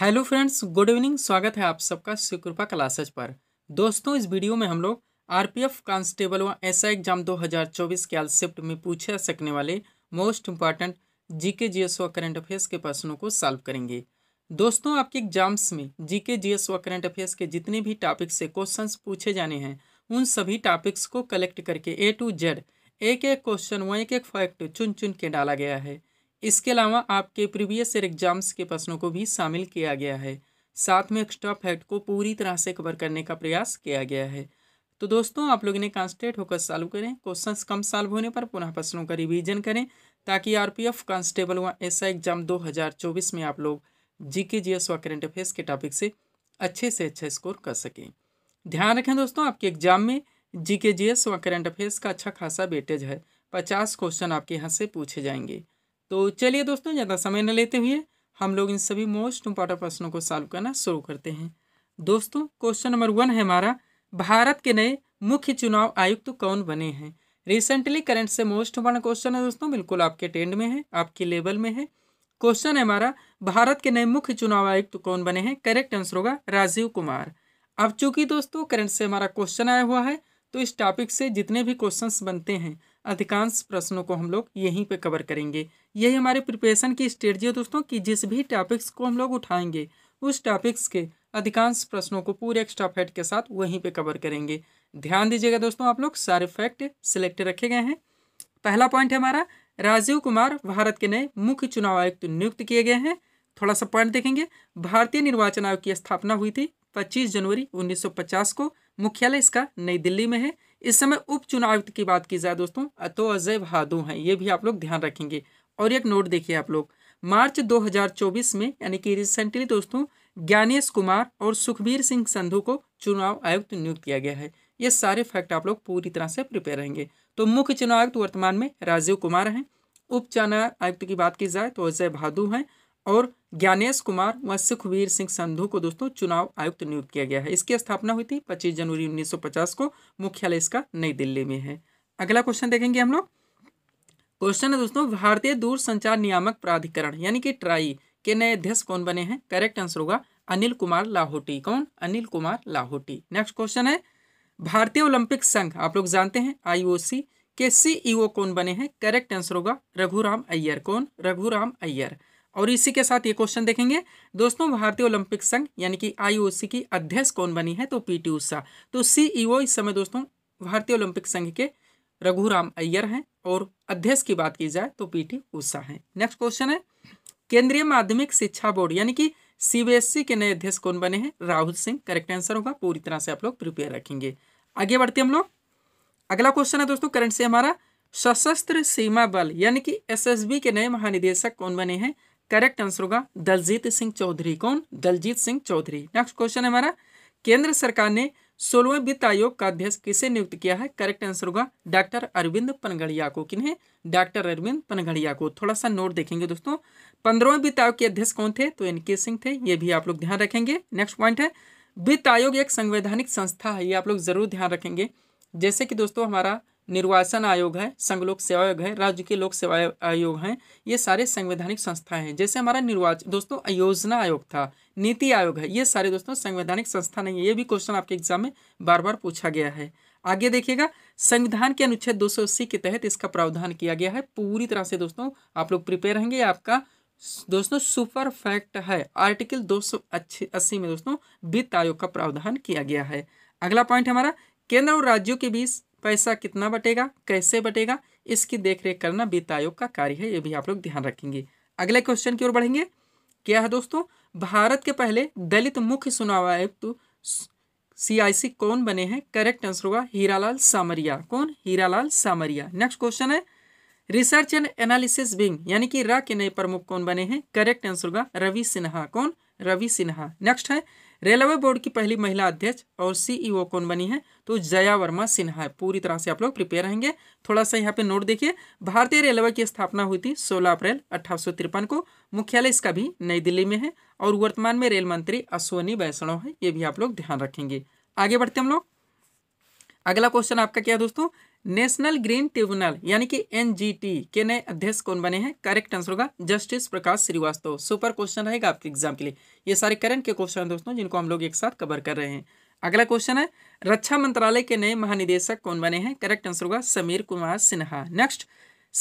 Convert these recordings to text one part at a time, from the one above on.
hello friends good evening स्वागत है आप सबका शिवकृपा क्लासेज पर दोस्तों इस वीडियो में हम लोग आरपीएफ कांस्टेबल व ऐसा एग्जाम 2024 के आल शिफ्ट में पूछे जा सकने वाले मोस्ट इंपॉर्टेंट जीके जीएस व करंट अफेयर्स के प्रश्नों को सॉल्व करेंगे दोस्तों आपके एग्जाम्स में जीके जीएस व करंट अफेयर्स के जितने भी टॉपिक से क्वेश्चन पूछे जाने हैं उन सभी टॉपिक्स को कलेक्ट करके ए टू जेड एक एक क्वेश्चन व एक एक फैक्ट चुन चुन के डाला गया है इसके अलावा आपके प्रीवियस ईयर एग्जाम्स के प्रश्नों को भी शामिल किया गया है साथ में एक्स्ट्रा फैक्ट को पूरी तरह से कवर करने का प्रयास किया गया है तो दोस्तों आप लोग इन्हें कॉन्सटेट होकर सॉल्व करें क्वेश्चंस कम सॉल्व होने पर पुनः प्रश्नों का रिवीजन करें ताकि आरपीएफ कांस्टेबल व एस एग्जाम 2024 में आप लोग जीके जीएस व करेंट अफेयर्स के टॉपिक से अच्छे से अच्छा स्कोर कर सकें ध्यान रखें दोस्तों आपके एग्जाम में जी जीएस व करेंट अफेयर्स का अच्छा खासा वेटेज है पचास क्वेश्चन आपके यहाँ से पूछे जाएंगे तो चलिए दोस्तों ज़्यादा समय न लेते हुए हम लोग इन सभी मोस्ट इम्पॉर्टेंट प्रश्नों को सॉल्व करना शुरू करते हैं दोस्तों क्वेश्चन नंबर वन है हमारा भारत के नए मुख्य चुनाव आयुक्त तो कौन बने हैं रिसेंटली करंट से मोस्ट इम्पॉर्टेंट क्वेश्चन है दोस्तों बिल्कुल आपके टेंड में है आपके लेवल में है क्वेश्चन है हमारा भारत के नए मुख्य चुनाव आयुक्त तो कौन बने हैं करेक्ट आंसर होगा राजीव कुमार अब चूंकि दोस्तों करंट से हमारा क्वेश्चन आया हुआ है तो इस टॉपिक से जितने भी क्वेश्चंस बनते हैं अधिकांश प्रश्नों को हम लोग यहीं पे कवर करेंगे यही हमारे प्रिपरेशन की स्ट्रेटजी है दोस्तों कि जिस भी टॉपिक्स को हम लोग उठाएंगे उस टॉपिक्स के अधिकांश प्रश्नों को पूरे एक्स्ट्रा फैक्ट के साथ वहीं पे कवर करेंगे ध्यान दीजिएगा दोस्तों आप लोग सारे फैक्ट सिलेक्ट रखे गए हैं पहला पॉइंट है हमारा राजीव कुमार भारत के नए मुख्य चुनाव आयुक्त नियुक्त किए गए हैं थोड़ा सा पॉइंट देखेंगे भारतीय निर्वाचन आयोग की स्थापना हुई थी पच्चीस जनवरी उन्नीस को मुख्यालय इसका नई दिल्ली में है इस समय उपचुनाव की बात की जाए दोस्तों अतो अजय भादो हैं ये भी आप लोग ध्यान रखेंगे और एक नोट देखिए आप लोग मार्च 2024 में यानी कि रिसेंटली दोस्तों ज्ञानेश कुमार और सुखबीर सिंह संधू को चुनाव आयुक्त नियुक्त किया गया है ये सारे फैक्ट आप लोग पूरी तरह से प्रिपेयर रहेंगे तो मुख्य चुनाव आयुक्त वर्तमान में राजीव कुमार हैं उप चुनाव आयुक्त की बात की जाए तो अजय भादू हैं और ज्ञानेश कुमार व सुखवीर सिंह संधु को दोस्तों चुनाव आयुक्त नियुक्त किया गया है इसकी स्थापना हुई थी पच्चीस जनवरी उन्नीस को मुख्यालय इसका नई दिल्ली में है अगला क्वेश्चन देखेंगे हम लोग क्वेश्चन है दोस्तों भारतीय संचार नियामक प्राधिकरण यानी कि ट्राई के नए अध्यक्ष कौन बने हैं करेक्ट आंसर होगा अनिल कुमार लाहौटी कौन अनिल कुमार लाहौटी नेक्स्ट क्वेश्चन है भारतीय ओलंपिक संघ आप लोग जानते हैं आईओसी के सीईओ e कौन बने हैं करेक्ट आंसर होगा रघुराम अय्यर कौन रघुराम अय्यर और इसी के साथ ये क्वेश्चन देखेंगे दोस्तों भारतीय ओलंपिक संघ यानी कि आईओसी की अध्यक्ष कौन बनी है तो पीटी उषा तो सीईओ e इस समय दोस्तों भारतीय ओलंपिक संघ के रघुराम अय्यर हैं और अध्यक्ष की बात की जाए तो पीटी उषा हैं नेक्स्ट क्वेश्चन है केंद्रीय माध्यमिक शिक्षा बोर्ड यानी कि सीबीएसई e के नए अध्यक्ष कौन बने हैं राहुल सिंह करेक्ट आंसर होगा पूरी तरह से आप लोग प्रिपेयर रखेंगे आगे बढ़ते हम लोग अगला क्वेश्चन है दोस्तों करंट से हमारा सशस्त्र सीमा बल यानी कि एसएसबी के नए महानिदेशक कौन बने हैं करेक्ट आंसर होगा दलजीत सिंह चौधरी कौन दलजीत सिंह चौधरी नेक्स्ट क्वेश्चन है हमारा केंद्र सरकार ने सोलहवें वित्त आयोग का अध्यक्ष किसे नियुक्त किया है करेक्ट आंसर होगा डॉक्टर अरविंद पनगड़िया को किन्हें डॉक्टर अरविंद पनगड़िया को थोड़ा सा नोट देखेंगे दोस्तों पंद्रहवें वित्त आयोग के अध्यक्ष कौन थे तो एनके सिंह थे ये भी आप लोग ध्यान रखेंगे नेक्स्ट पॉइंट है वित्त आयोग एक संवैधानिक संस्था है ये आप लोग जरूर ध्यान रखेंगे जैसे कि दोस्तों हमारा निर्वाचन आयोग है संघ लोक सेवा आयोग है राज्य के लोक सेवा आयोग हैं ये सारे संवैधानिक संस्थाएं हैं जैसे हमारा निर्वाचन दोस्तों योजना आयोग था नीति आयोग है ये सारे दोस्तों संवैधानिक संस्था नहीं है ये भी क्वेश्चन आपके एग्जाम में बार बार पूछा गया है आगे देखिएगा संविधान के अनुच्छेद दो के तहत इसका प्रावधान किया गया है पूरी तरह से दोस्तों आप लोग प्रिपेयर रहेंगे आपका दोस्तों सुपर फैक्ट है आर्टिकल दो अस्सी में दोस्तों वित्त आयोग का प्रावधान किया गया है अगला पॉइंट हमारा केंद्र और राज्यों के बीच पैसा कितना बटेगा कैसे बटेगा इसकी देखरेख करना वित्त आयोग का कार्य है ये भी आप लोग ध्यान रखेंगे अगले क्वेश्चन की ओर बढ़ेंगे क्या है दोस्तों भारत के पहले दलित मुख्य चुनाव आयुक्त सीआईसी कौन बने हैं करेक्ट आंसर होगा हीरालाल सामरिया कौन हीरालाल सामरिया नेक्स्ट क्वेश्चन है रिसर्च एंड एनालिसिस विंग यानी कि रा के नए प्रमुख कौन बने हैं करेक्ट आंसर होगा रवि सिन्हा कौन रवि सिन्हा नेक्स्ट है रेलवे बोर्ड की पहली महिला अध्यक्ष और सीईओ e कौन बनी है तो जया वर्मा सिन्हा है पूरी तरह से आप लोग प्रिपेयर रहेंगे थोड़ा सा यहाँ पे नोट देखिए भारतीय रेलवे की स्थापना हुई थी 16 अप्रैल अठारह को मुख्यालय इसका भी नई दिल्ली में है और वर्तमान में रेल मंत्री अश्वनी वैष्णव है ये भी आप लोग ध्यान रखेंगे आगे बढ़ते हम लोग अगला क्वेश्चन आपका क्या है दोस्तों नेशनल ग्रीन ट्रिब्यूनल यानी कि एनजीटी के नए अध्यक्ष कौन बने हैं करेक्ट आंसर होगा justice Prakash Srivastava super question रहेगा आपके एग्जाम के लिए ये सारे करंट के क्वेश्चन हैं दोस्तों जिनको हम लोग एक साथ कवर कर रहे हैं अगला क्वेश्चन है रक्षा मंत्रालय के नए महानिदेशक कौन बने हैं करेक्ट आंसर होगा समीर कुमार सिन्हा नेक्स्ट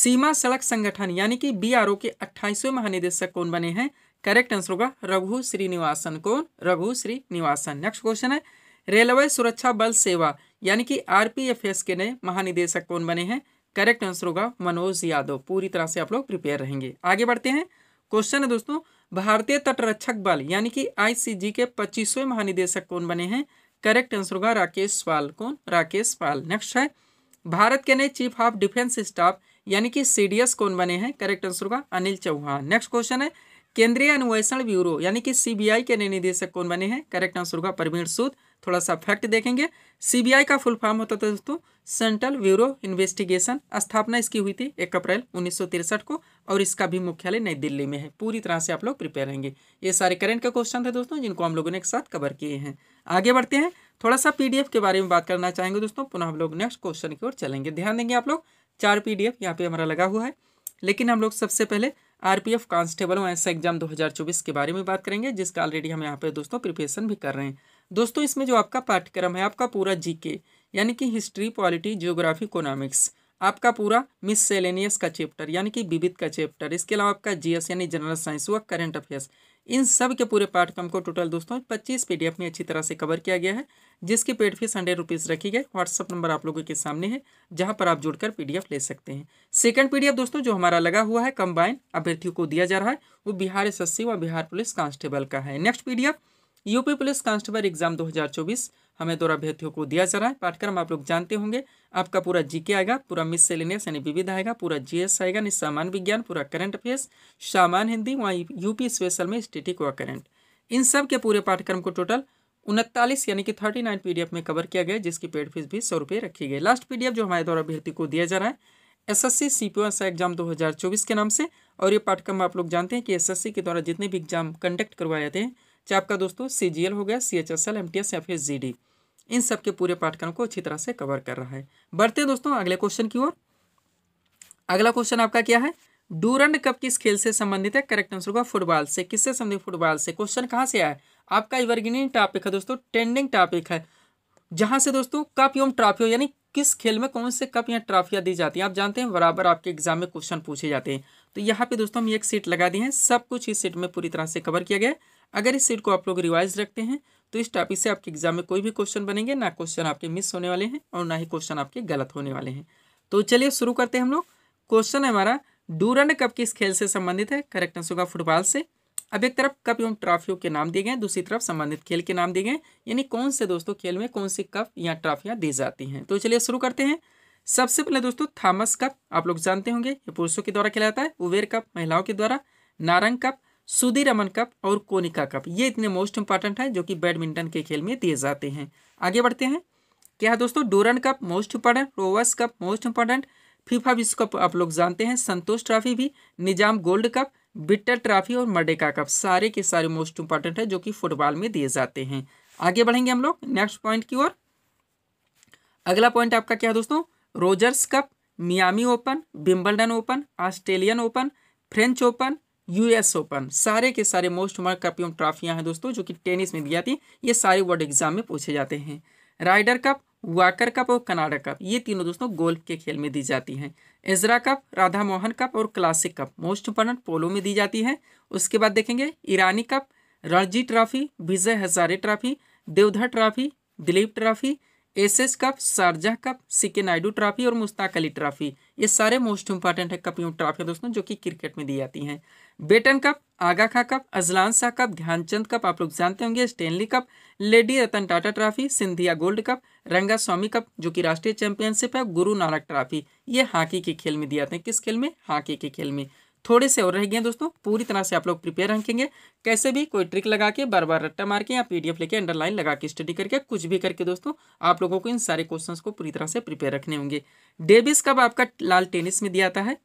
सीमा सड़क संगठन यानी कि बी के अट्ठाईसवें महानिदेशक कौन बने हैं करेक्ट आंसर होगा रघु श्रीनिवासन कौन रघु श्रीनिवासन नेक्स्ट क्वेश्चन है रेलवे सुरक्षा बल सेवा यानी कि आरपीएफएस के नए महानिदेशक कौन बने हैं करेक्ट आंसर होगा मनोज यादव पूरी तरह से आप लोग प्रिपेयर रहेंगे आगे बढ़ते हैं क्वेश्चन है दोस्तों भारतीय तटरक्षक बल यानी कि आईसीजी के पच्चीसवें महानिदेशक कौन बने हैं करेक्ट आंसर होगा राकेश पाल कौन राकेश पाल नेक्स्ट है भारत के नए चीफ ऑफ डिफेंस स्टाफ यानी कि सीडीएस कौन बने हैं करेक्ट आंसर होगा अनिल चौहान नेक्स्ट क्वेश्चन है केंद्रीय अन्वेषण ब्यूरो यानी कि सीबीआई के नए निदेशक कौन बने हैं करेक्ट आंसर होगा परवीण सूद थोड़ा सा फैक्ट देखेंगे सीबीआई का फुल फॉर्म होता था दोस्तों सेंट्रल ब्यूरो इन्वेस्टिगेशन स्थापना इसकी हुई थी एक अप्रैल उन्नीस को और इसका भी मुख्यालय नई दिल्ली में है पूरी तरह से आप लोग प्रिपेयर रहेंगे ये सारे करेंट के क्वेश्चन थे दोस्तों जिनको हम लोगों ने एक साथ कवर किए हैं आगे बढ़ते हैं थोड़ा सा पीडीएफ के बारे में बात करना चाहेंगे दोस्तों पुनः हम लोग नेक्स्ट क्वेश्चन की ओर चलेंगे ध्यान देंगे आप लोग चार पी यहाँ पे हमारा लगा हुआ है लेकिन हम लोग सबसे पहले R F constable S exam चौबीस के बारे में बात करेंगे जिसका ऑलरेडी हम यहाँ पे दोस्तों प्रिपरेशन भी कर रहे हैं दोस्तों इसमें जो आपका पाठ्यक्रम है आपका पूरा जीके यानी कि हिस्ट्री पॉलिटी जियोग्राफी इकोनॉमिक्स आपका पूरा मिस सेलेनियस का चैप्टर यानी कि विविध का चैप्टर इसके अलावा आपका जीएस यानी जनरल साइंस व करंट अफेयर्स इन सब के पूरे पाठ्यक्रम को टोटल दोस्तों 25 पीडीएफ में अच्छी तरह से कवर किया गया है जिसकी पेड फीस हंड्रेड रुपीज़ रखी गई व्हाट्सअप नंबर आप लोगों के सामने है जहां पर आप जुड़कर पी ले सकते हैं सेकंड पी दोस्तों जो हमारा लगा हुआ है कंबाइन अभ्यर्थियों को दिया जा रहा है वो बिहार एस व बिहार पुलिस कांस्टेबल का है next P UP police constable exam 2024 हमें द्वारा अभ्यर्थियों को दिया जा रहा है पाठ्यक्रम आप लोग जानते होंगे आपका पूरा जीके आएगा पूरा मिस सेलिनियस यानी विविध आएगा पूरा जीएस आएगा यानी सामान्य विज्ञान पूरा करंट अफेयर्स सामान्य हिंदी वहाँ यूपी स्पेशल में स्टेटिक व करंट इन सब के पूरे पाठ्यक्रम को टोटल उनतालीस यानी कि थर्टी नाइन पीडीएफ में कवर किया गया जिसकी पेड फीस भी सौ रुपये रखी गई लास्ट पी जो हमारे द्वारा अभ्यर्थी को दिया जा रहा है S S C S exam 2024 के नाम से और ये पाठ्यक्रम आप लोग जानते हैं कि एसएससी के द्वारा जितने भी एग्जाम कंडक्ट करवाए जाते हैं चाहे आपका दोस्तों सी जी एल हो गया C H S L M T S या फिर जी डी इन सब के पूरे पाठ्यक्रम को अच्छी तरह से कवर कर रहा है बढ़ते हैं दोस्तों अगले क्वेश्चन की ओर अगला क्वेश्चन आपका क्या है डूरंड कप किस खेल से संबंधित है करेक्ट आंसर होगा फुटबॉल से किससे संबंधित फुटबॉल से क्वेश्चन कहाँ से आया है आपका इवरग्रीन टॉपिक है दोस्तों ट्रेंडिंग टॉपिक है जहाँ से दोस्तों कप एवं ट्रॉफी यानी किस खेल में कौन से कप या ट्रॉफियाँ दी जाती हैं आप जानते हैं बराबर आपके एग्जाम में क्वेश्चन पूछे जाते हैं तो यहाँ पे दोस्तों हम एक सीट लगा दी है सब कुछ इस सीट में पूरी तरह से कवर किया गया अगर इस सीट को आप लोग रिवाइज रखते हैं तो इस टॉपिक से आपके एग्जाम में कोई भी क्वेश्चन बनेंगे ना क्वेश्चन आपके मिस होने वाले हैं और ना ही क्वेश्चन आपके गलत होने वाले हैं तो चलिए शुरू करते हैं हम लोग क्वेश्चन है हमारा डूरंड कप किस खेल से संबंधित है करेक्ट आंसर होगा फुटबॉल से अब एक तरफ कप एवं ट्रॉफियों के नाम दिए गए दूसरी तरफ संबंधित खेल के नाम दिए गए यानी कौन से दोस्तों खेल में कौन सी कप या ट्रॉफियाँ दी जाती हैं तो चलिए शुरू करते हैं सबसे पहले दोस्तों थॉमस कप आप लोग जानते होंगे ये पुरुषों के द्वारा खेला जाता है उबेर कप महिलाओं के द्वारा नारंग कप सुधीर अमन कप और कोनिका कप ये इतने मोस्ट इंपॉर्टेंट हैं जो कि बैडमिंटन के खेल में दिए जाते हैं आगे बढ़ते हैं क्या है दोस्तों Durand cup most important Rovers cup most important FIFA विश्व कप आप लोग जानते हैं संतोष ट्रॉफी भी Nizam gold cup Bittal trophy और मडेका कप सारे के सारे मोस्ट इंपॉर्टेंट है जो कि फुटबॉल में दिए जाते हैं आगे बढ़ेंगे हम लोग नेक्स्ट पॉइंट की ओर अगला पॉइंट आपका क्या है दोस्तों Rogers cup Miami open Wimbledon open Australian open French open US open सारे के सारे मोस्ट मार्क कपियम ट्रॉफियां हैं दोस्तों जो कि टेनिस में दी जाती ये सारे वर्ल्ड एग्जाम में पूछे जाते हैं राइडर कप वाकर कप और कनाडा कप ये तीनों दोस्तों गोल्फ के खेल में दी जाती हैं Ezra cup Radha Mohan cup और classic cup most important polo में दी जाती है उसके बाद देखेंगे Irani cup Ranji trophy Vijay Hazare trophy Deodhar trophy Duleep trophy S S cup Sharjah cup CK Naidu trophy और मुश्ताक अली ट्रॉफी ये सारे मोस्ट इंपॉर्टेंट है कपियों ट्रॉफी दोस्तों जो कि क्रिकेट में दी जाती हैं batten cup Aga Khan cup Azlan Shah cup Dhyanchand cup आप लोग जानते होंगे Stanley cup lady Ratan Tata trophy Scindia gold cup Rangaswamy cup जो कि राष्ट्रीय चैंपियनशिप है गुरु नानक ट्रॉफी ये हॉकी के खेल में दिए जाते हैं किस खेल में हॉकी के खेल में थोड़े से और रह गए दोस्तों पूरी तरह से आप लोग प्रिपेयर रखेंगे कैसे भी कोई ट्रिक लगा के बार बार रट्टा मार के या पीडीएफ लेके अंडरलाइन लगा के स्टडी करके कुछ भी करके दोस्तों आप लोगों को इन सारे क्वेश्चन को पूरी तरह से प्रिपेयर रखने होंगे डेविस कप आपका लाल टेनिस में दिया है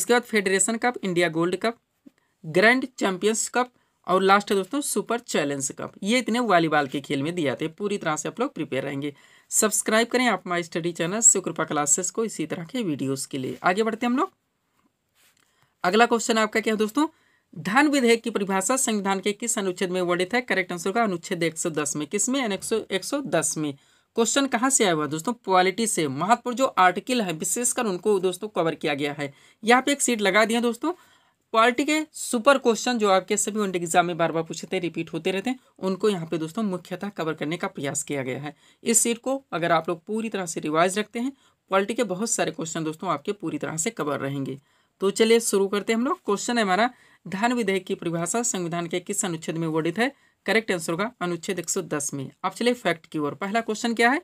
उसके बाद federation cup India gold cup grand champions cup और लास्ट है दोस्तों सुपर चैलेंज कप ये इतने वॉलीबॉल के खेल में दिया आते पूरी तरह से आप लोग प्रिपेयर रहेंगे सब्सक्राइब करें आप माई स्टडी चैनल से कृपा क्लासेस को इसी तरह के वीडियोस के लिए आगे बढ़ते हैं हम लोग अगला क्वेश्चन आपका क्या है दोस्तों धन विधेयक की परिभाषा संविधान के किस अनुच्छेद में वर्णित है करेक्ट आंसर का अनुच्छेद 110 में किसमें एक सौ दस में क्वेश्चन कहाँ से आया हुआ दोस्तों क्वालिटी से महत्वपूर्ण जो आर्टिकल है विशेषकर उनको दोस्तों कवर किया गया है यहाँ पे एक सीट लगा दिया दोस्तों क्वालिटी के सुपर क्वेश्चन जो आपके सभी वनडे एग्जाम में बार बार पूछे थे रिपीट होते रहते हैं उनको यहाँ पे दोस्तों मुख्यतः कवर करने का प्रयास किया गया है इस सीट को अगर आप लोग पूरी तरह से रिवाइज रखते हैं क्वालिटी के बहुत सारे क्वेश्चन दोस्तों आपके पूरी तरह से कवर रहेंगे तो चलिए शुरू करते हैं हम लोग क्वेश्चन है हमारा धन विधेयक की परिभाषा संविधान के किस अनुच्छेद में वर्णित है करेक्ट आंसर होगा अनुच्छेद एक में अब चलिए फैक्ट की ओर पहला क्वेश्चन क्या है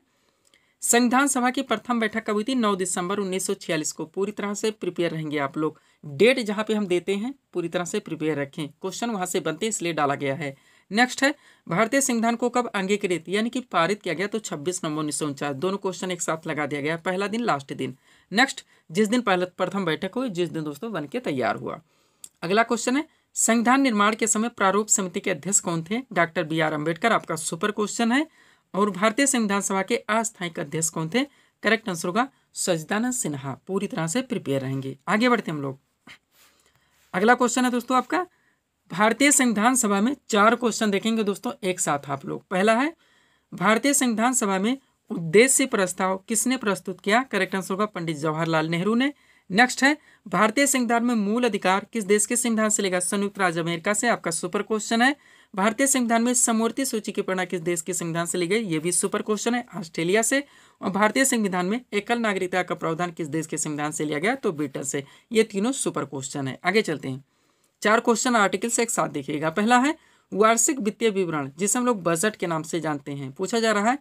संविधान सभा की प्रथम बैठक कब हुई थी 9 दिसंबर 1946 को पूरी तरह से प्रिपेयर रहेंगे आप लोग डेट जहां पे हम देते हैं पूरी तरह से प्रिपेयर रखें क्वेश्चन वहां से बनते इसलिए डाला गया है नेक्स्ट है भारतीय संविधान को कब अंगीकृत यानी कि पारित किया गया तो 26 नवंबर उन्नीस दोनों क्वेश्चन एक साथ लगा दिया गया पहला दिन लास्ट दिन नेक्स्ट जिस दिन पहले प्रथम बैठक हुई जिस दिन दोस्तों बन के तैयार हुआ अगला क्वेश्चन है संविधान निर्माण के समय प्रारूप समिति के अध्यक्ष कौन थे डॉक्टर बी आर अम्बेडकर आपका सुपर क्वेश्चन है और भारतीय संविधान सभा के अस्थायी अध्यक्ष कौन थे करेक्ट आंसर होगा सजदानंद सिन्हा पूरी तरह से प्रिपेयर रहेंगे आगे बढ़ते हम लोग अगला क्वेश्चन है दोस्तों आपका भारतीय संविधान सभा में चार क्वेश्चन देखेंगे दोस्तों एक साथ आप लोग पहला है भारतीय संविधान सभा में उद्देश्य प्रस्ताव किसने प्रस्तुत किया करेक्ट आंसर होगा पंडित जवाहरलाल नेहरू ने नेक्स्ट है भारतीय संविधान में मूल अधिकार किस देश के संविधान से लेगा संयुक्त राज्य अमेरिका से आपका सुपर क्वेश्चन है भारतीय संविधान में समूर्ति सूची की प्रणा किस देश के संविधान से ली गई ये भी सुपर क्वेश्चन है ऑस्ट्रेलिया से और भारतीय संविधान में एकल नागरिकता का प्रावधान किस देश के संविधान से लिया गया तो ब्रिटेन से ये तीनों सुपर क्वेश्चन है आगे चलते हैं चार क्वेश्चन आर्टिकल से एक साथ देखिएगा पहला है वार्षिक वित्तीय विवरण जिसे हम लोग बजट के नाम से जानते हैं पूछा जा रहा है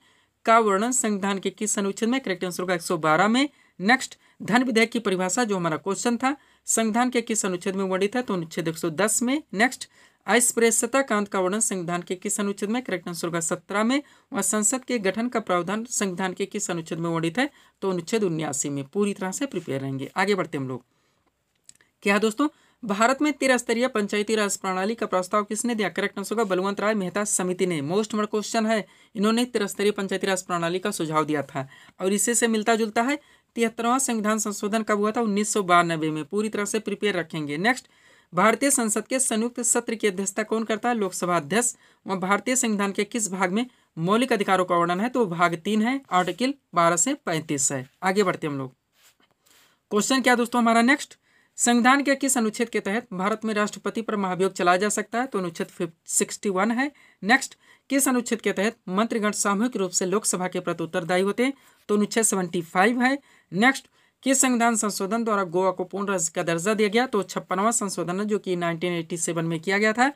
का वर्णन संविधान के किस अनुच्छेद में करेक्ट आंसर होगा 112 में नेक्स्ट धन विधेयक की परिभाषा जो हमारा क्वेश्चन था संविधान के किस अनुच्छेद में वर्णित है तो अनुच्छेद 110 में नेक्स्ट अस्पृश्यता कांत का वर्णन संविधान के किस अनुच्छेद में करेक्ट आंसर होगा सत्रह में और संसद के गठन का प्रावधान संविधान के किस अनुच्छेद में वर्णित है तो अनुच्छेद उन्यासी में पूरी तरह से प्रिपेयर रहेंगे आगे बढ़ते हम लोग क्या दोस्तों भारत में त्रिस्तरीय पंचायती राज प्रणाली का प्रस्ताव किसने दिया करेक्ट आंसर होगा बलवंत राय मेहता समिति ने मोस्ट मर्ड क्वेश्चन है इन्होंने त्रिस्तरीय पंचायती राज प्रणाली का सुझाव दिया था और इसी से मिलता जुलता है तिहत्तरवां संविधान संशोधन कब हुआ था उन्नीस में पूरी तरह से प्रिपेयर रखेंगे नेक्स्ट भारतीय संसद के संयुक्त सत्र की अध्यक्षता कौन करता है लोकसभा अध्यक्ष व भारतीय संविधान के किस भाग में मौलिक अधिकारों का वर्णन है तो भाग तीन है आर्टिकल बारह से पैंतीस है आगे बढ़ते हम लोग क्वेश्चन क्या दोस्तों हमारा नेक्स्ट संविधान के किस अनुच्छेद के तहत भारत में राष्ट्रपति पर महाभियोग चलाया जा सकता है तो अनुच्छेद सिक्सटी वन है नेक्स्ट किस अनुच्छेद के तहत मंत्रिगण सामूहिक रूप से लोकसभा के प्रति उत्तरदायी होते हैं तो अनुच्छेद सेवेंटी फाइव है नेक्स्ट किस संविधान संशोधन द्वारा गोवा को पूर्ण राज्य का दर्जा दिया गया तो छप्पनवा संशोधन है जो कि नाइनटीन में किया गया था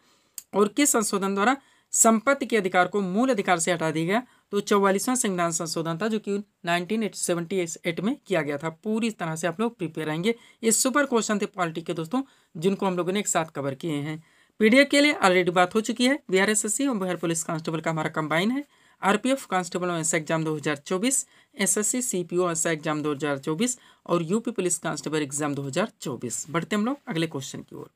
और किस संशोधन द्वारा संपत्ति के अधिकार को मूल अधिकार से हटा दिया गया तो चौवालीसवां संविधान संशोधन था जो कि 1978 में किया गया था पूरी तरह से आप लोग प्रिपेयर रहेंगे ये सुपर क्वेश्चन थे पॉलिटी के दोस्तों जिनको हम लोगों ने एक साथ कवर किए हैं पीडीएफ के लिए ऑलरेडी बात हो चुकी है बिहार एस और बिहार पुलिस कांस्टेबल का हमारा कंबाइन है आरपीएफ कांस्टेबल और एस एग्जाम 2024 हजार चौबीस एस एस एग्जाम 2024 और यूपी पुलिस कांस्टेबल एग्जाम 2024 बढ़ते हम लोग अगले क्वेश्चन की ओर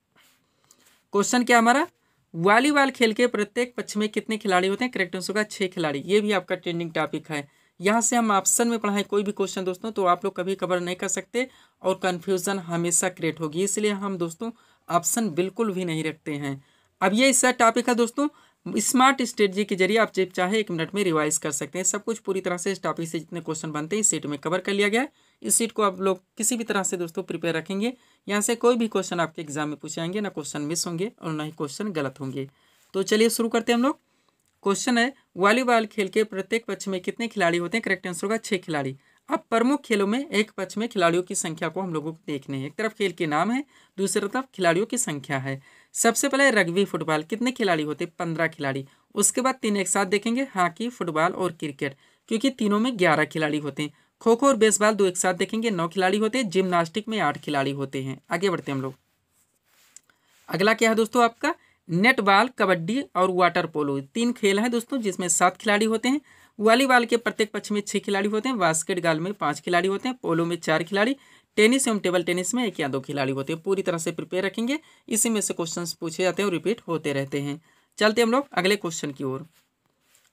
क्वेश्चन क्या हमारा वॉलीबॉल खेल के प्रत्येक पक्ष में कितने खिलाड़ी होते हैं करेक्ट आंसर होगा छः खिलाड़ी ये भी आपका ट्रेंडिंग टॉपिक है यहाँ से हम ऑप्शन में पढ़ाएं कोई भी क्वेश्चन दोस्तों तो आप लोग कभी कवर नहीं कर सकते और कन्फ्यूज़न हमेशा क्रिएट होगी इसलिए हम दोस्तों ऑप्शन बिल्कुल भी नहीं रखते हैं अब ये इसका टॉपिक है दोस्तों स्मार्ट स्ट्रेटजी के जरिए आप जब चाहे एक मिनट में रिवाइज कर सकते हैं सब कुछ पूरी तरह से इस टॉपिक से जितने क्वेश्चन बनते हैं इस सेट में कवर कर लिया गया है इस सीट को आप लोग किसी भी तरह से दोस्तों प्रिपेयर रखेंगे यहाँ से कोई भी क्वेश्चन आपके एग्जाम में पूछे जाएंगे ना क्वेश्चन मिस होंगे और ना ही क्वेश्चन गलत होंगे तो चलिए शुरू करते हैं हम लोग क्वेश्चन है वॉलीबॉल खेल के प्रत्येक पक्ष में कितने खिलाड़ी होते हैं करेक्ट आंसर होगा छः खिलाड़ी अब प्रमुख खेलों में एक पक्ष में खिलाड़ियों की संख्या को हम लोगों को देखने हैं एक तरफ खेल के नाम है दूसरी तरफ खिलाड़ियों की संख्या है सबसे पहले रग्बी फुटबॉल कितने खिलाड़ी होते हैं पंद्रह खिलाड़ी उसके बाद तीन एक साथ देखेंगे हॉकी फुटबॉल और क्रिकेट क्योंकि तीनों में ग्यारह खिलाड़ी होते हैं खो खो और बेसबॉल दो एक साथ देखेंगे नौ खिलाड़ी होते हैं जिमनास्टिक में आठ खिलाड़ी होते हैं आगे बढ़ते हैं हम लोग अगला क्या है दोस्तों आपका नेटबॉल कबड्डी और वाटर पोलो तीन खेल हैं दोस्तों जिसमें सात खिलाड़ी होते हैं वॉलीबॉल के प्रत्येक पक्ष में छः खिलाड़ी होते हैं बास्केटबॉल में पाँच खिलाड़ी होते हैं पोलो में चार खिलाड़ी टेनिस एवं टेबल टेनिस में एक या दो खिलाड़ी होते हैं पूरी तरह से प्रिपेयर रखेंगे इसी में से क्वेश्चन पूछे जाते हैं और रिपीट होते रहते हैं चलते हम लोग अगले क्वेश्चन की ओर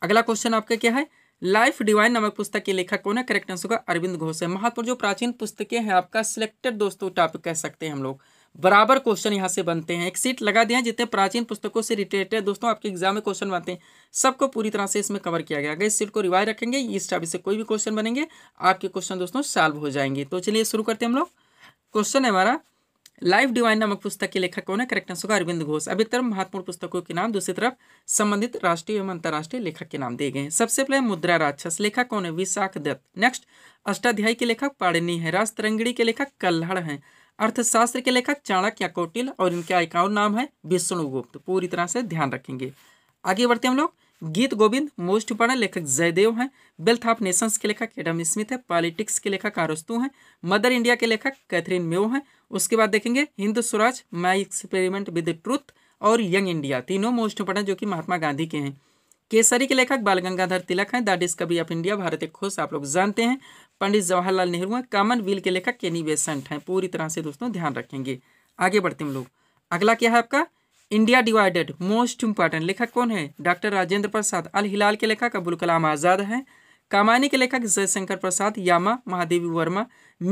अगला क्वेश्चन आपका क्या है लाइफ डिवाइन नामक पुस्तक के लेखक कौन है करेक्ट आंसर का अरविंद घोष है महत्वपूर्ण जो प्राचीन पुस्तकें हैं आपका सिलेक्टेड दोस्तों टॉपिक कह सकते हैं हम लोग बराबर क्वेश्चन यहाँ से बनते हैं एक सीट लगा दिया जितने प्राचीन पुस्तकों से रिलेटेड दोस्तों आपके एग्जाम में क्वेश्चन बनते हैं सबको पूरी तरह से इसमें कवर किया गया अगर इस सीट को रिवाइज रखेंगे इस टॉपिक से कोई भी क्वेश्चन बनेंगे आपके क्वेश्चन दोस्तों सॉल्व हो जाएंगे तो चलिए शुरू करते हैं हम लोग क्वेश्चन है हमारा लाइफ डिवाइन नामक पुस्तक के लेखक कौन है करेक्ट आंसर होगा अरविंद घोष अभी तरफ महत्वपूर्ण पुस्तकों के नाम दूसरी तरफ संबंधित राष्ट्रीय एवं अंतर्राष्ट्रीय लेखक के नाम दिए गए हैं सबसे पहले मुद्रा राक्षस लेखक कौन है विशाख दत्त नेक्स्ट अष्टाध्यायी के लेखक पाड़नी है राज के लेखक कल्हड़ है अर्थशास्त्र के लेखक चाणक्य कौटिल और इनके आइकाउन नाम है विष्णुगुप्त पूरी तरह से ध्यान रखेंगे आगे बढ़ते हम लोग गीत गोविंद मोस्ट पढ़ा लेखक जयदेव हैं वेल्थ ऑफ नेशंस के लेखक एडम स्मिथ है पॉलिटिक्स के लेखक आरस्तु हैं मदर इंडिया के लेखक कैथरीन मेव हैं उसके बाद देखेंगे Hind Swaraj my experiment with truth और यंग इंडिया तीनों मोस्ट पढ़ा जो कि महात्मा गांधी के हैं केसरी के लेखक बाल गंगाधर तिलक हैं the discovery of India Bharat Ek Khoj आप लोग जानते हैं पंडित जवाहरलाल नेहरू हैं कॉमनवेल्थ के लेखक केनी बेसेंट हैं पूरी तरह से दोस्तों ध्यान रखेंगे आगे बढ़ते हम लोग अगला क्या है आपका इंडिया डिवाइडेड मोस्ट इम्पॉर्टेंट लेखक कौन है डॉक्टर राजेंद्र प्रसाद अल हिलाल के लेखक अबुल कलाम आज़ाद हैं कामानी के लेखक जयशंकर प्रसाद यामा महादेवी वर्मा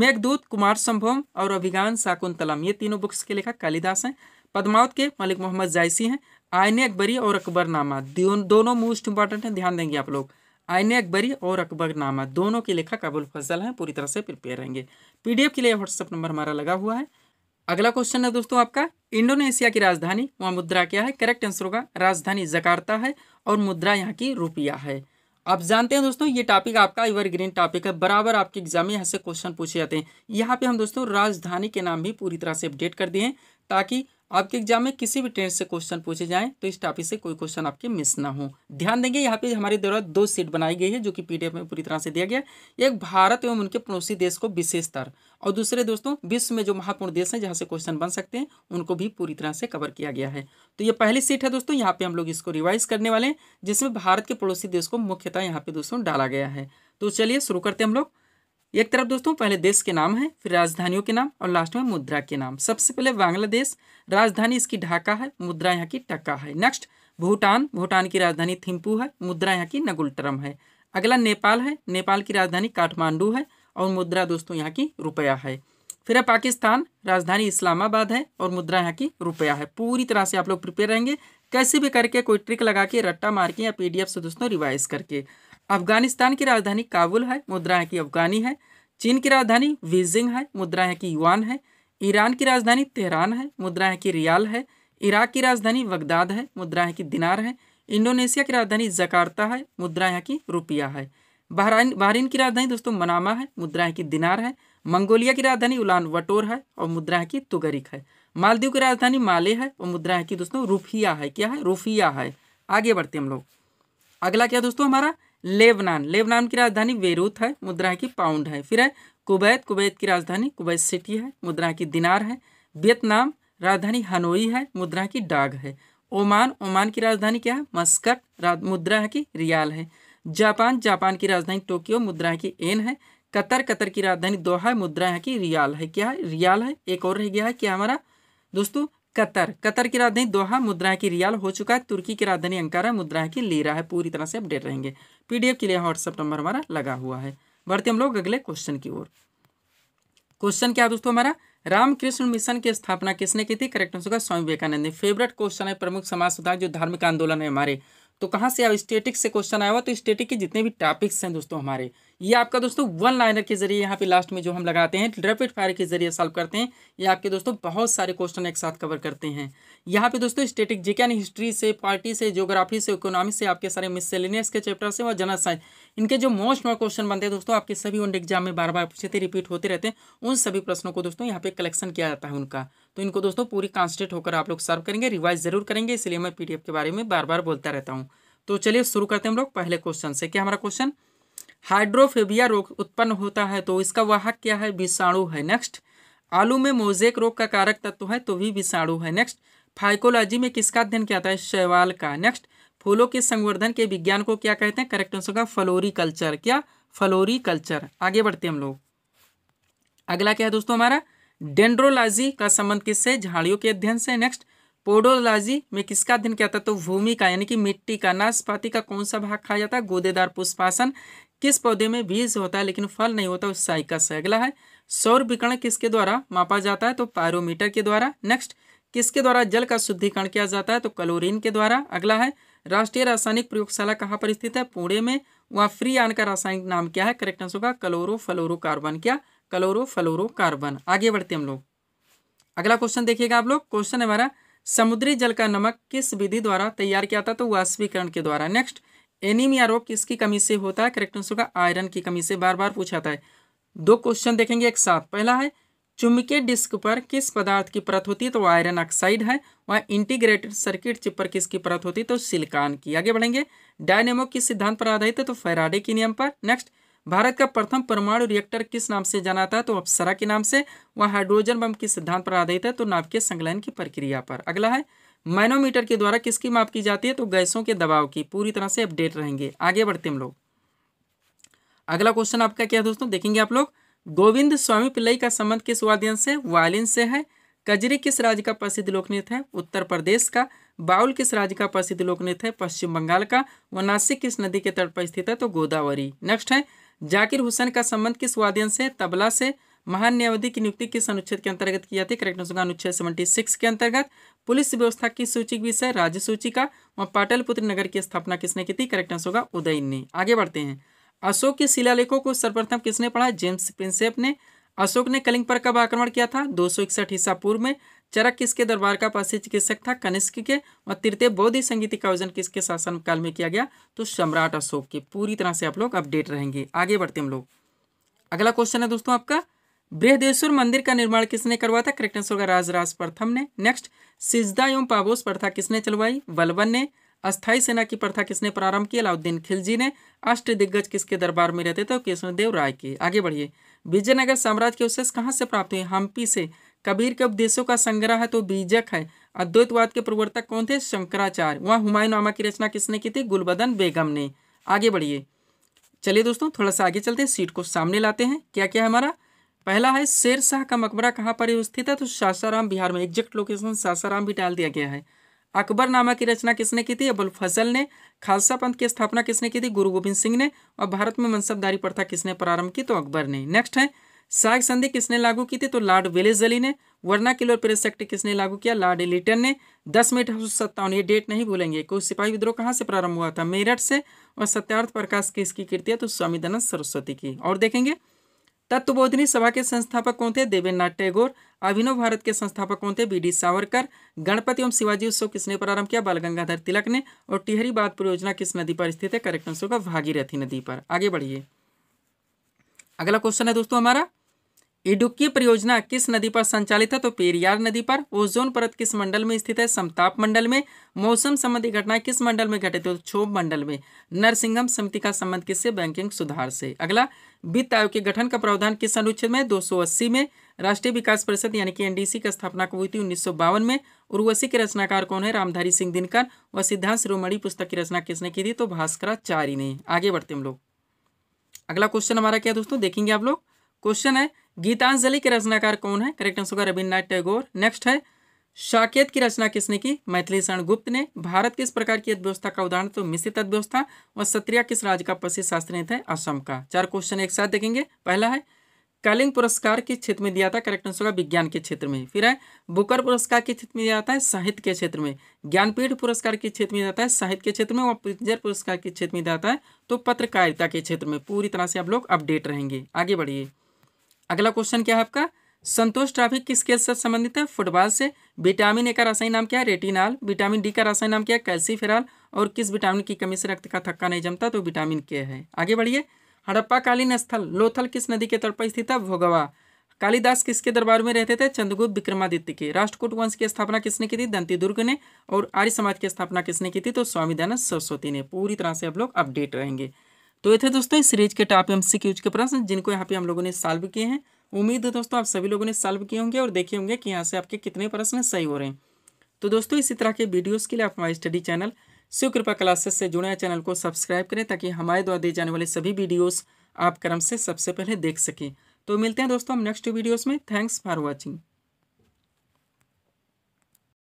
मेघदूत कुमार संभवम और अभिगान शाकुंतलम ये तीनों बुक्स के लेखक कालिदास हैं पदमावत के मलिक मोहम्मद जायसी हैं आयने अकबरी और अकबरनामा दोनों मोस्ट इंपॉर्टेंट हैं ध्यान देंगे आप लोग आयने अकबरी और अकबरनामा दोनों के लेखक अबुल फजल हैं पूरी तरह से प्रिपेयर रहेंगे पी के लिए व्हाट्सअप नंबर हमारा लगा हुआ है अगला क्वेश्चन है दोस्तों आपका इंडोनेशिया की राजधानी वहाँ मुद्रा क्या है करेक्ट आंसर होगा राजधानी जकार्ता है और मुद्रा यहाँ की रुपया है आप जानते हैं दोस्तों ये टॉपिक आपका ग्रीन टॉपिक है बराबर आपके एग्जाम में यहाँ से क्वेश्चन पूछे जाते हैं यहाँ पे हम दोस्तों राजधानी के नाम भी पूरी तरह से अपडेट कर दिए हैं ताकि आपके एग्जाम में किसी भी ट्रेंड से क्वेश्चन पूछे जाएं तो इस टॉपिक से कोई क्वेश्चन आपके मिस ना हो ध्यान देंगे यहाँ पे हमारे द्वारा दो सीट बनाई गई है जो कि पीडीएफ में पूरी तरह से दिया गया एक भारत एवं उनके पड़ोसी देश को विशेषतर और दूसरे दोस्तों विश्व में जो महत्वपूर्ण देश हैं जहाँ से क्वेश्चन बन सकते हैं उनको भी पूरी तरह से कवर किया गया है तो ये पहली सीट है दोस्तों यहाँ पे हम लोग इसको रिवाइज करने वाले हैं जिसमें भारत के पड़ोसी देश को मुख्यतः यहाँ पे दोस्तों डाला गया है तो चलिए शुरू करते हैं हम लोग एक तरफ दोस्तों पहले देश के नाम है फिर राजधानियों के नाम और लास्ट में मुद्रा के नाम सबसे पहले बांग्लादेश राजधानी इसकी ढाका है मुद्रा यहाँ की टक्का है नेक्स्ट भूटान भूटान की राजधानी थिम्पू है मुद्रा यहाँ की नगुलटरम है अगला नेपाल है नेपाल की राजधानी काठमांडू है और मुद्रा दोस्तों यहाँ की रुपया है फिर है पाकिस्तान राजधानी इस्लामाबाद है और मुद्रा यहाँ की रुपया है पूरी तरह से आप लोग प्रिपेयर रहेंगे कैसे भी करके कोई ट्रिक लगा के रट्टा मार के या पीडीएफ से दोस्तों रिवाइज करके अफगानिस्तान की राजधानी काबुल है मुद्रा यहाँ की अफगानी है चीन की राजधानी बीजिंग है मुद्रा यहाँ की युवान है ईरान की राजधानी तेहरान है मुद्रा यहाँ की रियाल है इराक की राजधानी बगदाद है मुद्रा यहाँ की दिनार है इंडोनेशिया की राजधानी जकार्ता है मुद्रा यहाँ की रुपया है बहराइन बहरीन की राजधानी दोस्तों मनामा है मुद्रा की दिनार है मंगोलिया की राजधानी उलान वटोर है और मुद्रा की तुगरिक है मालदीव की राजधानी माले है और मुद्रा की दोस्तों रूफिया है क्या है रूफिया है आगे बढ़ते हम लोग अगला क्या दोस्तों हमारा लेबनान लेबनान की राजधानी बेरूत है मुद्रा की पाउंड है फिर है कुवैत कुवैत की राजधानी कुवैत सिटी है मुद्रा की दिनार है वियतनाम राजधानी हनोई है मुद्रा की डाग है ओमान ओमान की राजधानी क्या है मस्कट मुद्रा की रियाल है जापान जापान की राजधानी टोक्यो मुद्रा की एन है कतर कतर की राजधानी दोहा मुद्रा है की रियाल है क्या है रियाल है एक और रह गया है क्या हमारा दोस्तों कतर कतर की राजधानी दोहा मुद्रा की रियाल हो चुका है तुर्की की राजधानी अंकारा मुद्रा की लीरा है पूरी तरह से अपडेट रहेंगे पीडीएफ के लिए व्हाट्सअप नंबर हमारा लगा हुआ है बढ़ते हम लोग अगले क्वेश्चन की ओर क्वेश्चन क्या दोस्तों हमारा रामकृष्ण मिशन की स्थापना किसने की थी करेक्ट आंसर का स्वामी विवेकानंद ने फेवरेट क्वेश्चन है प्रमुख समाज सुधार जो धार्मिक आंदोलन है हमारे तो कहाँ से स्टेटिक्स से क्वेश्चन आया हुआ तो स्टेटिक के जितने भी टॉपिक्स हैं दोस्तों हमारे ये आपका दोस्तों वन लाइनर के जरिए यहाँ पे लास्ट में जो हम लगाते हैं रैपिड फायर के जरिए सॉल्व करते हैं ये आपके दोस्तों बहुत सारे क्वेश्चन एक साथ कवर करते हैं यहाँ पे दोस्तों स्टेटिक जी क्या हिस्ट्री से पार्टी से जोग्राफी से इकोनॉमिक से आपके सारे मिससेलिनियस के चैप्टर से और जनरल साइंस इनके जो मोस्ट मोर क्वेश्चन बनते हैं दोस्तों आपके सभी उन एग्जाम में बार बार पूछे थे रिपीट होते रहते हैं उन सभी प्रश्नों को दोस्तों यहाँ पे कलेक्शन किया जाता है उनका तो इनको दोस्तों पूरी कॉन्स्टेंट होकर आप लोग सर्व करेंगे रिवाइज जरूर करेंगे इसलिए मैं पीडीएफ के बारे में बार बार बोलता रहता हूँ तो चलिए शुरू करते हैं हम लोग पहले क्वेश्चन से क्या हमारा क्वेश्चन हाइड्रोफेबिया रोग उत्पन्न होता है तो इसका वाहक क्या है विषाणु है नेक्स्ट आलू में मोजेक रोग का कारक तत्व है तो भी विषाणु है नेक्स्ट फाइकोलॉजी में किसका अध्ययन किया जाता है शैवाल का नेक्स्ट फूलों के संवर्धन के विज्ञान को क्या कहते हैं करेक्ट आंसर का फ्लोरी कल्चर क्या फलोरी कल्चर आगे बढ़ते हैं हम लोग अगला क्या है दोस्तों हमारा डेंड्रोलॉजी का संबंध किससे झाड़ियों के अध्ययन से नेक्स्ट पोडोलॉजी में किसका अध्ययन किया था तो भूमि का यानी कि मिट्टी का नाशपाती का कौन सा भाग खाया जाता है गोदेदार पुष्पासन किस पौधे में बीज होता है लेकिन फल नहीं होता उस साइका से अगला है सौर विकर्ण किसके द्वारा मापा जाता है तो पायरोमीटर के द्वारा नेक्स्ट किसके द्वारा जल का शुद्धिकरण किया जाता है तो क्लोरीन के द्वारा अगला है राष्ट्रीय रासायनिक प्रयोगशाला कहाँ पर स्थित है पुणे में वहाँ फ्री आन का रासायनिक नाम क्या है करेक्ट आंसर होगा क्लोरो फ्लोरो कार्बन क्या क्लोरो फ्लोरो कार्बन आगे बढ़ते हम लोग अगला क्वेश्चन देखिएगा आप लोग क्वेश्चन हमारा समुद्री जल का नमक किस विधि द्वारा तैयार किया था तो वाष्पीकरण के द्वारा नेक्स्ट एनीमिया रोग किसकी कमी से होता है करेक्ट आंसर का आयरन की कमी से बार बार पूछा था दो क्वेश्चन देखेंगे एक साथ पहला है चुम्बकीय डिस्क पर किस पदार्थ की परत होती है तो आयरन ऑक्साइड है वह इंटीग्रेटेड सर्किट चिप पर किसकी परत होती है तो सिलिकॉन की आगे बढ़ेंगे डायनेमो किस सिद्धांत पर आधारित है तो फेराडे के नियम पर नेक्स्ट भारत का प्रथम परमाणु रिएक्टर किस नाम से जाना था तो अप्सरा के नाम से वह हाइड्रोजन बम किस सिद्धांत पर आधारित है तो नाभिकीय संलयन की प्रक्रिया पर अगला है माइनोमीटर के द्वारा किसकी माप की जाती है तो गैसों के दबाव की पूरी तरह से अपडेट रहेंगे आगे बढ़ते हम लोग अगला क्वेश्चन आपका क्या है दोस्तों देखेंगे आप लोग गोविंद स्वामी पिल्लई का संबंध किस वाद्यन से वायलिन से है कजरी किस राज्य का प्रसिद्ध लोकनृत्य है उत्तर प्रदेश का बाउल किस राज्य का प्रसिद्ध लोकनृत्य है पश्चिम बंगाल का व नासिक किस नदी के तट पर स्थित है तो गोदावरी नेक्स्ट है जाकिर हुसैन का संबंध किस वाद्यन से तबला से महान न्यायाधीश की नियुक्ति किस अनुच्छेद के अंतर्गत की जाती है करेक्ट अनुच्छेद सेवेंटी सिक्स के अंतर्गत पुलिस व्यवस्था की सूची विषय राज्य सूची का व पाटलपुत्र नगर की स्थापना किसने की थी करेक्ट आंसर होगा उदयन ने आगे बढ़ते हैं अशोक के शिलालेखों को सर्वप्रथम किसने पढ़ा जेम्स प्रिंसेप ने अशोक ने कलिंग पर कब आक्रमण किया था दो सौ ईसा पूर्व में चरक किसके दरबार का पासी चिकित्सक था कनिष्क के और तृतीय बौद्ध संगीति का आयोजन किसके शासनकाल में किया गया तो सम्राट अशोक के पूरी तरह से आप लोग अपडेट रहेंगे आगे बढ़ते हम लोग अगला क्वेश्चन है दोस्तों आपका बृहदेश्वर मंदिर का निर्माण किसने करवाया था करेक्ट का होगा राजराज प्रथम ने नेक्स्ट सिजदा एवं पाबोस प्रथा किसने चलवाई बलबन ने अस्थाई सेना की प्रथा किसने प्रारंभ की अलाउद्दीन खिलजी ने अष्ट दिग्गज किसके दरबार में रहते थे तो कृष्णदेव राय के आगे बढ़िए विजयनगर साम्राज्य के अवशेष कहाँ से प्राप्त हुए हम्पी से कबीर के उपदेशों का संग्रह है तो बीजक है अद्वैतवाद के प्रवर्तक कौन थे शंकराचार्य वहाँ हुमायूं नामा की रचना किसने की थी गुलबदन बेगम ने आगे बढ़िए चलिए दोस्तों थोड़ा सा आगे चलते हैं सीट को सामने लाते हैं क्या क्या है हमारा पहला है शेर शाह का मकबरा कहाँ पर स्थित है तो सासाराम बिहार में एग्जैक्ट लोकेशन सासाराम भी डाल दिया गया है अकबर नामा की रचना किसने की थी अबुल फजल ने खालसा पंथ की स्थापना किसने की थी गुरु गोविंद सिंह ने और भारत में मनसबदारी प्रथा किसने प्रारंभ की तो अकबर ने नेक्स्ट है साग संधि किसने लागू की थी तो लॉर्ड वेलेजली ने वर्ना किलोर प्रेस एक्ट किसने लागू किया लॉर्ड लिटन ने दस मिनट सत्तावन ये डेट नहीं भूलेंगे कोई सिपाही विद्रोह कहाँ से प्रारंभ हुआ था मेरठ से और सत्यार्थ प्रकाश किसकी कृति है तो दनंद सरस्वती की और देखेंगे तत्वबोधनी सभा के संस्थापक कौन थे देवेंद्रनाथ टैगोर अभिनव भारत के संस्थापक कौन थे बी डी सावरकर गणपति एवं शिवाजी उत्सव किसने प्रारंभ किया बाल गंगाधर तिलक ने और टिहरी बात परियोजना किस नदी पर स्थित है करेक्ट आंसर का भागीरथी नदी पर आगे बढ़िए अगला क्वेश्चन है दोस्तों हमारा इडुक्की परियोजना किस नदी पर संचालित है तो पेरियार नदी पर ओजोन परत किस मंडल में स्थित है समताप मंडल में मौसम संबंधी घटना किस मंडल में घटित तो क्षोभ मंडल में नरसिंहम समिति का संबंध किससे बैंकिंग सुधार से अगला वित्त आयोग के गठन का प्रावधान किस अनुच्छेद में दो में राष्ट्रीय विकास परिषद यानी कि एनडीसी का स्थापना हुई थी उन्नीस में उर्वशी के रचनाकार कौन है रामधारी सिंह दिनकर व सिद्धांत शिरोमणि पुस्तक की रचना किसने की थी तो भास्कराचार्य ने आगे बढ़ते हम लोग अगला क्वेश्चन हमारा क्या दोस्तों देखेंगे आप लोग क्वेश्चन है गीतांजलि के रचनाकार कौन है करेक्ट आंसर होगा रविन्द्रनाथ टैगोर नेक्स्ट है साकेत की रचना किसने की मैथिली शरण गुप्त ने भारत किस प्रकार की अर्थव्यवस्था का उदाहरण तो मिश्रित अर्थव्यवस्था और सत्रिया किस राज्य का प्रसिद्ध शास्त्र नेता है असम का चार क्वेश्चन एक साथ देखेंगे पहला है कलिंग पुरस्कार किस क्षेत्र में दिया था करेक्ट आंसर होगा विज्ञान के क्षेत्र में फिर है बुकर पुरस्कार के क्षेत्र में दिया जाता है साहित्य के क्षेत्र में ज्ञानपीठ पुरस्कार के क्षेत्र में जाता है साहित्य के क्षेत्र में और पिंजर पुरस्कार के क्षेत्र में जाता है तो पत्रकारिता के क्षेत्र में पूरी तरह से आप लोग अपडेट रहेंगे आगे बढ़िए अगला क्वेश्चन क्या है आपका संतोष ट्रैफिक किस खेल से संबंधित है फुटबॉल से विटामिन ए का रासायनिक नाम क्या है रेटिनाल विटामिन डी का रासायनिक नाम क्या है कैल्सीफेराल और किस विटामिन की कमी से रक्त का थक्का नहीं जमता तो विटामिन के है आगे बढ़िए हड़प्पाकालीन स्थल लोथल किस नदी के तट पर स्थित है भोगवा कालिदास किसके दरबार में रहते थे चंद्रगुप्त विक्रमादित्य के राष्ट्रकूट वंश की स्थापना किसने की थी दंती दुर्ग ने और आर्य समाज की स्थापना किसने की थी तो स्वामी दयानंद सरस्वती ने पूरी तरह से आप लोग अपडेट रहेंगे तो ये थे दोस्तों इस सीरीज के टॉप एम सी के प्रश्न जिनको यहाँ पे हम लोगों ने सॉल्व किए हैं उम्मीद है दोस्तों आप सभी लोगों ने सॉल्व किए होंगे और देखे होंगे कि यहाँ से आपके कितने प्रश्न सही हो रहे हैं तो दोस्तों इसी तरह के वीडियोस के लिए आप हमारे स्टडी चैनल शिव कृपा क्लासेस से जुड़े चैनल को सब्सक्राइब करें ताकि हमारे द्वारा दिए जाने वाले सभी वीडियोज़ आप क्रम से सबसे पहले देख सकें तो मिलते हैं दोस्तों हम नेक्स्ट वीडियोज़ में थैंक्स फॉर वॉचिंग